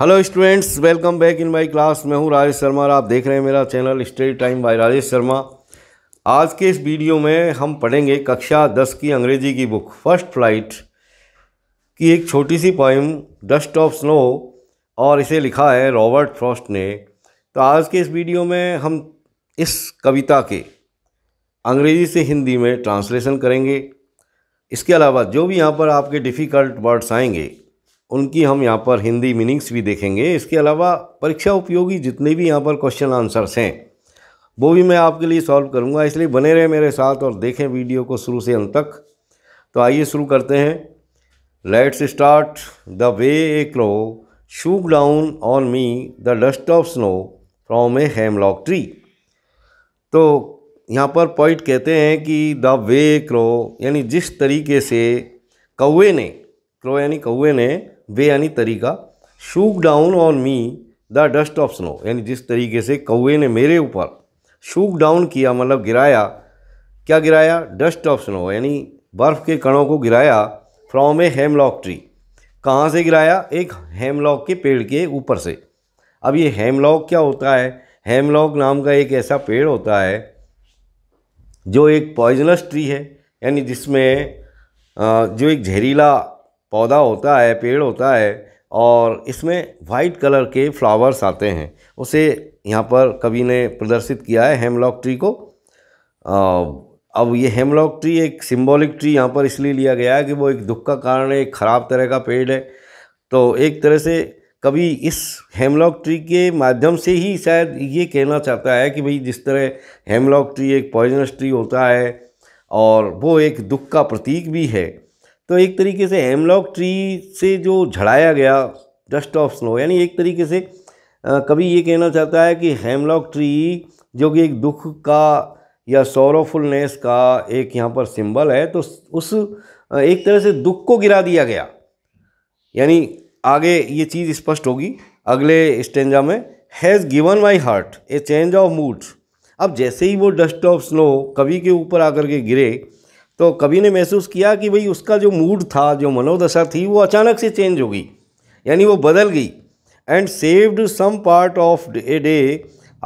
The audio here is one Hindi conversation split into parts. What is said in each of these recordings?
Hello students welcome back in my class मैं हूं राजेश शर्मा और आप देख रहे हैं मेरा channel study time by Rajesh Sharma आज के इस वीडियो में हम पढ़ेंगे कक्षा दस की अंग्रेजी की बुक फर्स्ट फ्लाइट की एक छोटी सी पोइम डस्ट ऑफ स्नो और इसे लिखा है रॉबर्ट फ्रॉस्ट ने तो आज के इस वीडियो में हम इस कविता के अंग्रेजी से हिंदी में ट्रांसलेशन करेंगे इसके अलावा जो भी यहाँ पर आपके डिफ़िकल्ट वर्ड्स आएंगे उनकी हम यहाँ पर हिंदी मीनिंग्स भी देखेंगे इसके अलावा परीक्षा उपयोगी जितने भी यहाँ पर क्वेश्चन आंसर्स हैं वो भी मैं आपके लिए सॉल्व करूँगा इसलिए बने रहे मेरे साथ और देखें वीडियो को शुरू से अंत तक तो आइए शुरू करते हैं let's start the way a crow shook down on me the dust of snow from a hemlock tree तो यहाँ पर पॉइंट कहते हैं कि द वे क्रो यानी जिस तरीके से कौए ने क्रो यानी कौए ने वे यानी तरीका shook down on me the dust of snow यानी जिस तरीके से कौए ने मेरे ऊपर शूक डाउन किया मतलब गिराया क्या गिराया डस्ट ऑफ स्नो यानी बर्फ़ के कणों को गिराया फ्रॉम ए हेमलॉक ट्री कहाँ से गिराया एक हेमलॉक के पेड़ के ऊपर से अब ये हेमलॉक क्या होता है हेमलॉक नाम का एक ऐसा पेड़ होता है जो एक पॉइजनस ट्री है यानी जिसमें जो एक जहरीला पौधा होता है पेड़ होता है और इसमें वाइट कलर के फ्लावर्स आते हैं उसे यहाँ पर कवि ने प्रदर्शित किया है हेमलॉक ट्री को अब ये हेमलॉक ट्री एक सिम्बॉलिक ट्री यहाँ पर इसलिए लिया गया है कि वो एक दुख का कारण है एक ख़राब तरह का पेड़ है तो एक तरह से कभी इस हेमलॉक ट्री के माध्यम से ही शायद ये कहना चाहता है कि भाई जिस तरह हेमलॉक ट्री एक पॉइजनस ट्री होता है और वो एक दुख का प्रतीक भी है तो एक तरीके से हेमलॉक ट्री से जो झड़ाया गया डस्ट ऑफ स्नो यानी एक तरीके से कभी ये कहना चाहता है कि हेमलॉक ट्री जो कि एक दुख का या सोरोफुलनेस का एक यहाँ पर सिंबल है तो उस एक तरह से दुख को गिरा दिया गया यानी आगे ये चीज़ स्पष्ट होगी अगले स्टेंजा में has given my heart a change of mood अब जैसे ही वो डस्ट ऑफ स्नो कवि के ऊपर आकर के गिरे तो कवि ने महसूस किया कि भाई उसका जो मूड था जो मनोदशा थी वो अचानक से चेंज हो गई यानी वो बदल गई and saved some part of a day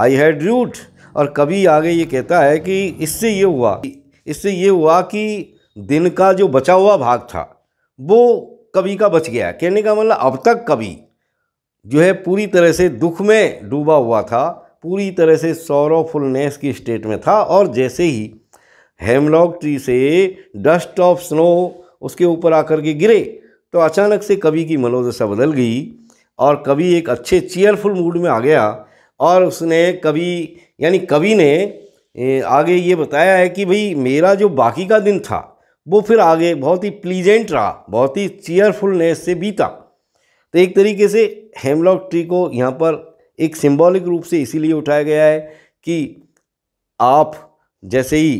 I had rued और कभी आगे ये कहता है कि इससे ये हुआ इससे ये हुआ कि दिन का जो बचा हुआ भाग था वो कवि का बच गया कहने का मतलब अब तक कवि जो है पूरी तरह से दुख में डूबा हुआ था पूरी तरह से सौरवफुलनेस की स्टेट में था और जैसे ही हेमलॉक ट्री से डस्ट ऑफ स्नो उसके ऊपर आकर के गिरे तो अचानक से कवि की मनोदशा बदल गई और कवि एक अच्छे चेयरफुल मूड में आ गया और उसने कवि यानी कवि ने आगे ये बताया है कि भाई मेरा जो बाकी का दिन था वो फिर आगे बहुत ही प्लीजेंट रहा बहुत ही चेयरफुलनेस से बीता तो एक तरीके से हेमलॉक ट्री को यहाँ पर एक सिंबॉलिक रूप से इसीलिए उठाया गया है कि आप जैसे ही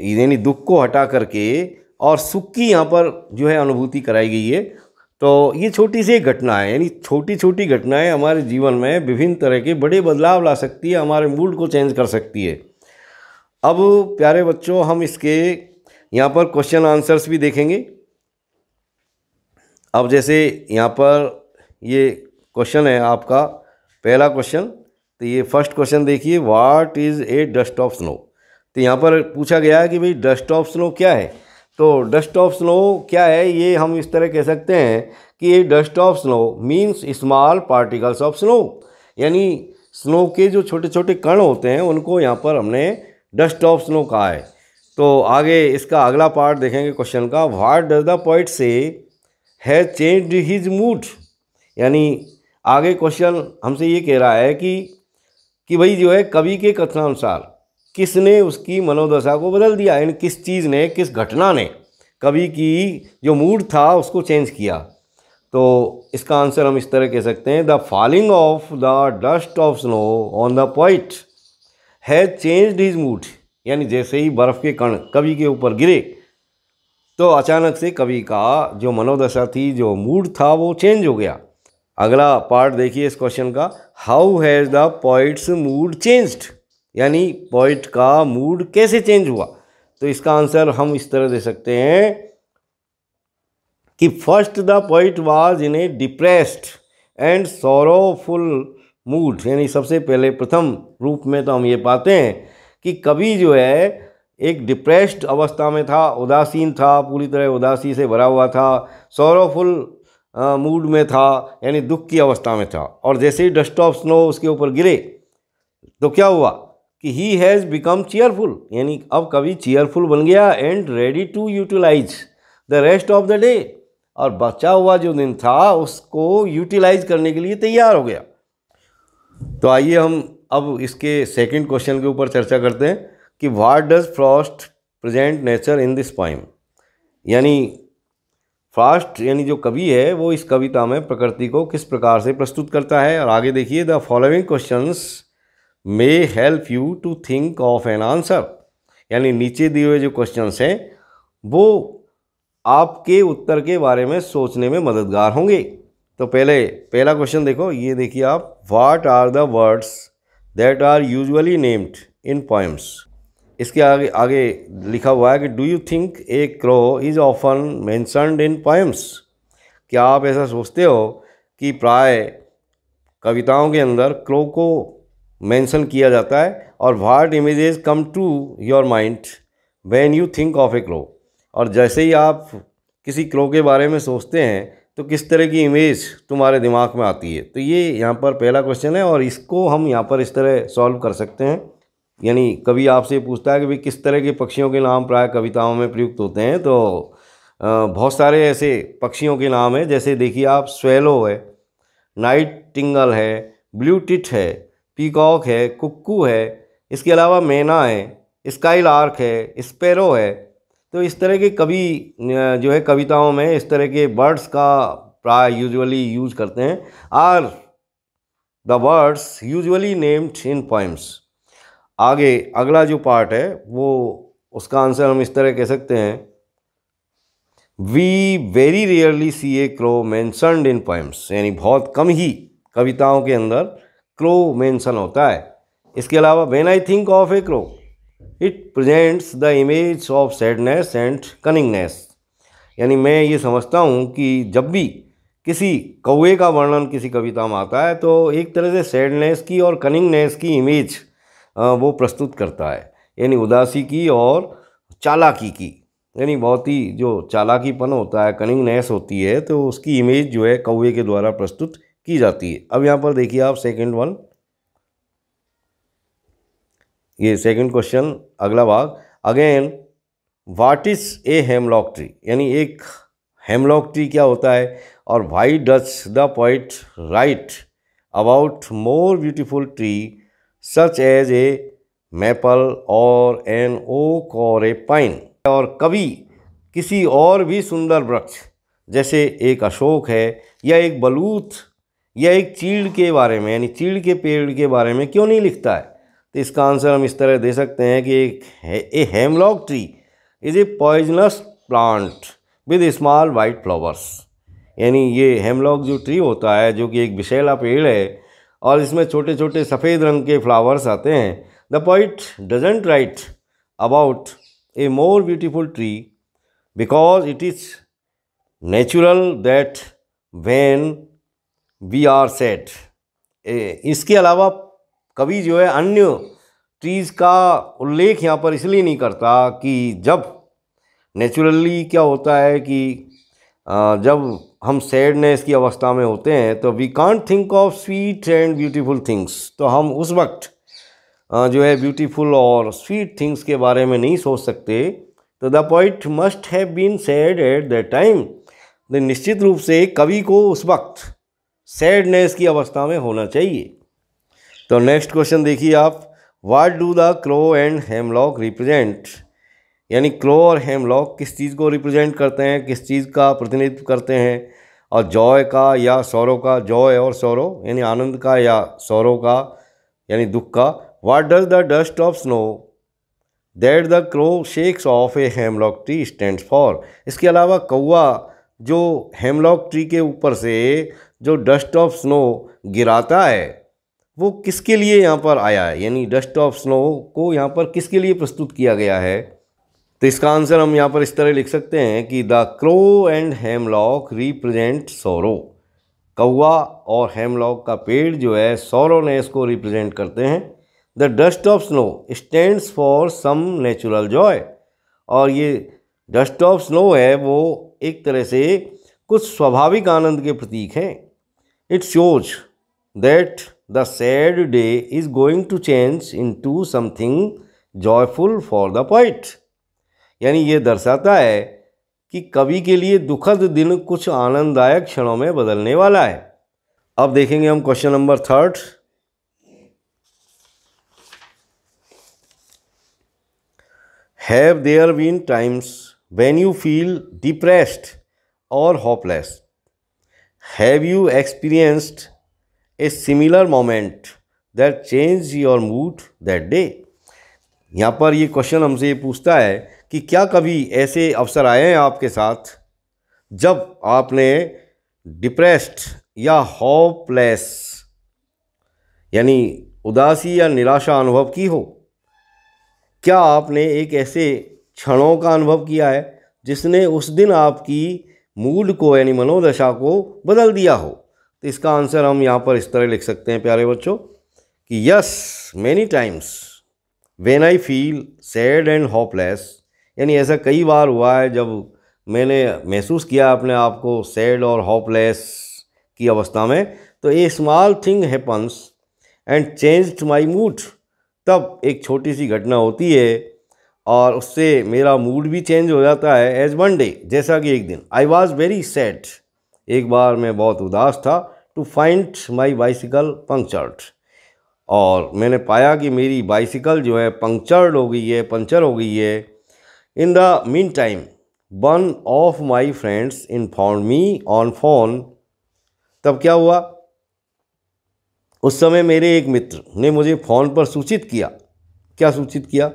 यानी दुख को हटा करके और सुख की यहाँ पर जो है अनुभूति कराई गई है तो ये छोटी सी घटना है यानी छोटी छोटी घटनाएं हमारे जीवन में विभिन्न तरह के बड़े बदलाव ला सकती है हमारे मूड को चेंज कर सकती है अब प्यारे बच्चों हम इसके यहाँ पर क्वेश्चन आंसर्स भी देखेंगे अब जैसे यहाँ पर ये क्वेश्चन है आपका पहला क्वेश्चन तो ये फर्स्ट क्वेश्चन देखिए what is a dust of snow तो यहाँ पर पूछा गया है कि भाई डस्ट ऑफ स्नो क्या है तो डस्ट ऑफ स्नो क्या है ये हम इस तरह कह सकते हैं कि ये dust of snow means small particles of snow यानी स्नो के जो छोटे छोटे कण होते हैं उनको यहाँ पर हमने डस्ट ऑफ स्नो कहा है तो आगे इसका अगला पार्ट देखेंगे क्वेश्चन का वाट डज द पॉइंट से है चेंज हिज मूड यानी आगे क्वेश्चन हमसे ये कह रहा है कि कि भाई जो है कवि के कथनानुसार किसने उसकी मनोदशा को बदल दिया यानी किस चीज़ ने किस घटना ने कवि की जो मूड था उसको चेंज किया तो इसका आंसर हम इस तरह कह सकते हैं the falling of the dust of snow on the poet has change his mood यानी जैसे ही बर्फ़ के कण कवि के ऊपर गिरे तो अचानक से कवि का जो मनोदशा थी जो मूड था वो चेंज हो गया अगला पार्ट देखिए इस क्वेश्चन का how has the poet's mood changed यानी पॉइंट का मूड कैसे चेंज हुआ तो इसका आंसर हम इस तरह दे सकते हैं कि first the point was in a depressed and sorrowful mood यानी सबसे पहले प्रथम रूप में तो हम ये पाते हैं कि कभी जो है एक डिप्रेस्ड अवस्था में था उदासीन था पूरी तरह उदासी से भरा हुआ था सोरोफुल मूड में था यानी दुख की अवस्था में था और जैसे ही डस्ट ऑफ स्नो उसके ऊपर गिरे तो क्या हुआ कि ही हैज़ बिकम चेयरफुल यानी अब कवि चेयरफुल बन गया and ready to utilise the rest of the day और बचा हुआ जो दिन था उसको यूटिलाइज करने के लिए तैयार हो गया तो आइए हम अब इसके सेकंड क्वेश्चन के ऊपर चर्चा करते हैं कि what does Frost present nature in this poem यानी फ्रास्ट यानी जो कवि है वो इस कविता में प्रकृति को किस प्रकार से प्रस्तुत करता है और आगे देखिए the following questions may help you to think of an answer यानी नीचे दिए हुए जो क्वेश्चन हैं वो आपके उत्तर के बारे में सोचने में मददगार होंगे तो पहले पहला क्वेश्चन देखो ये देखिए आप what are the words that are usually named in poems इसके आगे आगे लिखा हुआ है कि do you think a crow is often mentioned in poems क्या आप ऐसा सोचते हो कि प्राय कविताओं के अंदर क्रो को मेंशन किया जाता है और what images come to your mind when you think of a crow और जैसे ही आप किसी क्रो के बारे में सोचते हैं तो किस तरह की इमेज तुम्हारे दिमाग में आती है तो ये यहाँ पर पहला क्वेश्चन है और इसको हम यहाँ पर इस तरह सॉल्व कर सकते हैं यानी कभी आपसे पूछता है कि भाई किस तरह के पक्षियों के नाम प्राय कविताओं में प्रयुक्त होते हैं तो बहुत सारे ऐसे पक्षियों के नाम हैं जैसे देखिए आप स्वेलो है नाइट टिंगल है ब्लू टिट है पीकॉक है कुक्कू है इसके अलावा मैना है स्काई लार्क है स्पेरो है तो इस तरह के कवि जो है कविताओं में इस तरह के बर्ड्स का प्राय यूजुअली यूज करते हैं are the words usually named in poems आगे अगला जो पार्ट है वो उसका आंसर हम इस तरह कह सकते हैं we very rarely see a crow mentioned in poems यानी बहुत कम ही कविताओं के अंदर क्रो मेंशन होता है इसके अलावा when I think of a crow it presents the image of sadness and cunningness यानी मैं ये समझता हूँ कि जब भी किसी कौए का वर्णन किसी कविता में आता है तो एक तरह से सैडनेस की और कनिंगनेस की इमेज वो प्रस्तुत करता है यानी उदासी की और चालाकी की यानी बहुत ही जो चालाकीपन होता है कनिंगनेस होती है तो उसकी इमेज जो है कौए के द्वारा प्रस्तुत की जाती है अब यहाँ पर देखिए आप सेकंड वन ये सेकंड क्वेश्चन अगला भाग again what is a hemlock tree यानी एक हेमलॉक ट्री क्या होता है और why does the point write about more beautiful tree such as a maple or an oak or a pine और कभी किसी और भी सुंदर वृक्ष जैसे एक अशोक है या एक बलूत या एक चीड़ के बारे में यानी चीड़ के पेड़ के बारे में क्यों नहीं लिखता है तो इसका आंसर हम इस तरह दे सकते हैं कि एक a hemlock tree is a poisonous plant with small white flowers यानी ये हेमलॉक जो ट्री होता है जो कि एक विशैला पेड़ है और इसमें छोटे छोटे सफ़ेद रंग के फ्लावर्स आते हैं the poet doesn't write about a more beautiful tree because it is natural that when we are sad इसके अलावा कवि जो है अन्य ट्रीज़ का उल्लेख यहाँ पर इसलिए नहीं करता कि जब नेचुरली क्या होता है कि जब हम सैडनेस की अवस्था में होते हैं तो we can't think of sweet and beautiful things तो हम उस वक्त जो है ब्यूटीफुल और स्वीट थिंग्स के बारे में नहीं सोच सकते तो the point must have been sad at that time निश्चित रूप से कवि को उस वक्त सैडनेस की अवस्था में होना चाहिए तो नेक्स्ट क्वेश्चन देखिए आप what do the crow and hemlock represent यानी क्रो और हेमलॉक किस चीज़ को रिप्रेजेंट करते हैं किस चीज़ का प्रतिनिधित्व करते हैं और जॉय का या सौरव का जॉय और सौरव यानी आनंद का या सौरव का यानी दुख का what does the dust of snow that the crow shakes off a hemlock tree stand for इसके अलावा कौआ जो हेमलॉक ट्री के ऊपर से जो डस्ट ऑफ स्नो गिराता है वो किसके लिए यहाँ पर आया है यानी डस्ट ऑफ स्नो को यहाँ पर किसके लिए प्रस्तुत किया गया है तो इसका आंसर हम यहाँ पर इस तरह लिख सकते हैं कि the crow and hemlock represent sorrow कौआ और हेमलॉक का पेड़ जो है सौरो ने इसको रिप्रेजेंट करते हैं the dust of snow stands for some natural joy और ये डस्ट ऑफ स्नो है वो एक तरह से कुछ स्वाभाविक आनंद के प्रतीक हैं it shows that the sad day is going to change into something joyful for the poet यानी ये दर्शाता है कि कवि के लिए दुखद दिन कुछ आनंददायक क्षणों में बदलने वाला है अब देखेंगे हम question number third have there been times when you feel depressed or hopeless. Have you experienced a similar moment that changed your mood that day? यहाँ पर ये क्वेश्चन हमसे ये पूछता है कि क्या कभी ऐसे अवसर आए हैं आपके साथ जब आपने डिप्रेस्ड या होपलेस यानी उदासी या निराशा अनुभव की हो क्या आपने एक ऐसे क्षणों का अनुभव किया है जिसने उस दिन आपकी मूड को यानी मनोदशा को बदल दिया हो तो इसका आंसर हम यहाँ पर इस तरह लिख सकते हैं प्यारे बच्चों कि yes many times when I feel sad and hopeless यानी ऐसा कई बार हुआ है जब मैंने महसूस किया अपने आप को सैड और होपलेस की अवस्था में तो a small thing happens and changed my mood तब एक छोटी सी घटना होती है और उससे मेरा मूड भी चेंज हो जाता है एज वन डे जैसा कि एक दिन आई वॉज वेरी सैड एक बार मैं बहुत उदास था to find my bicycle punctured और मैंने पाया कि मेरी बाइसिकल जो है पंक्चर्ड हो गई है पंचर हो गई है in the meantime one of my friends informed me on phone तब क्या हुआ उस समय मेरे एक मित्र ने मुझे फ़ोन पर सूचित किया क्या सूचित किया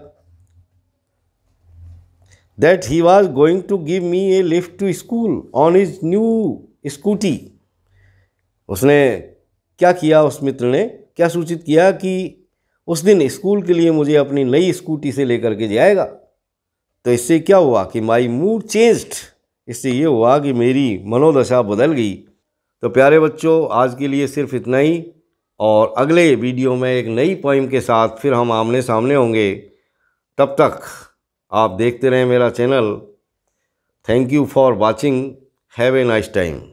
that he was going to give me a lift to school on his new scooty. उसने क्या किया उस मित्र ने क्या सूचित किया कि उस दिन स्कूल के लिए मुझे अपनी नई स्कूटी से लेकर के जाएगा तो इससे क्या हुआ कि माई मूड चेंज्ड इससे ये हुआ कि मेरी मनोदशा बदल गई तो प्यारे बच्चों आज के लिए सिर्फ इतना ही और अगले वीडियो में एक नई पोइम के साथ फिर हम आमने सामने होंगे तब तक आप देखते रहें मेरा channel thank you for watching have a nice time